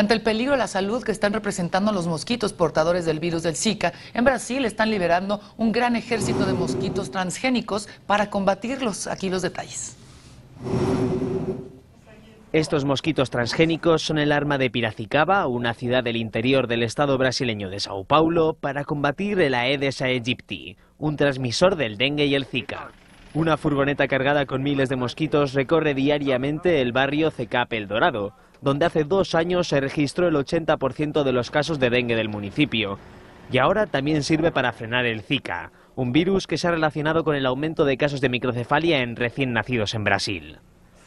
ante el peligro a la salud que están representando los mosquitos portadores del virus del Zika, en Brasil están liberando un gran ejército de mosquitos transgénicos para combatirlos. Aquí los detalles. Estos mosquitos transgénicos son el arma de Piracicaba, una ciudad del interior del estado brasileño de Sao Paulo, para combatir el Aedes aegypti, un transmisor del dengue y el Zika. Una furgoneta cargada con miles de mosquitos recorre diariamente el barrio CK El Dorado, donde hace dos años se registró el 80% de los casos de dengue del municipio. Y ahora también sirve para frenar el Zika, un virus que se ha relacionado con el aumento de casos de microcefalia en recién nacidos en Brasil.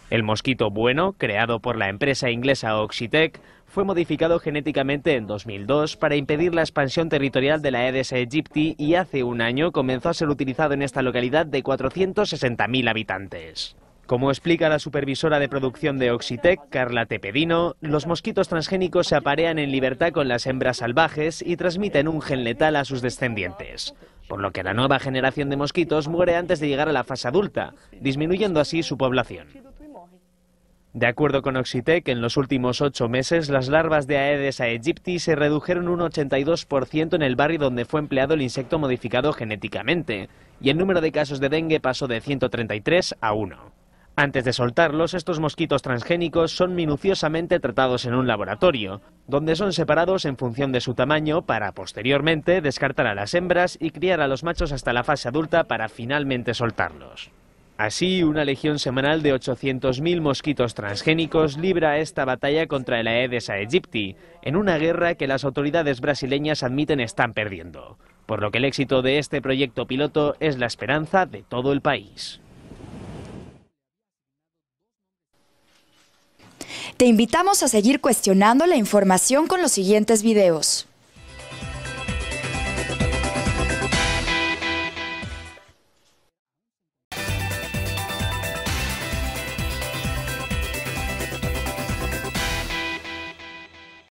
El mosquito bueno, creado por la empresa inglesa Oxitec, fue modificado genéticamente en 2002 para impedir la expansión territorial de la Aedes aegypti y hace un año comenzó a ser utilizado en esta localidad de 460.000 habitantes. Como explica la supervisora de producción de Oxitec, Carla Tepedino, los mosquitos transgénicos se aparean en libertad con las hembras salvajes y transmiten un gen letal a sus descendientes, por lo que la nueva generación de mosquitos muere antes de llegar a la fase adulta, disminuyendo así su población. De acuerdo con Oxitec, en los últimos ocho meses las larvas de Aedes aegypti se redujeron un 82% en el barrio donde fue empleado el insecto modificado genéticamente, y el número de casos de dengue pasó de 133 a 1. Antes de soltarlos, estos mosquitos transgénicos son minuciosamente tratados en un laboratorio, donde son separados en función de su tamaño para posteriormente descartar a las hembras y criar a los machos hasta la fase adulta para finalmente soltarlos. Así, una legión semanal de 800.000 mosquitos transgénicos libra esta batalla contra el Aedes aegypti, en una guerra que las autoridades brasileñas admiten están perdiendo, por lo que el éxito de este proyecto piloto es la esperanza de todo el país. Te invitamos a seguir cuestionando la información con los siguientes videos.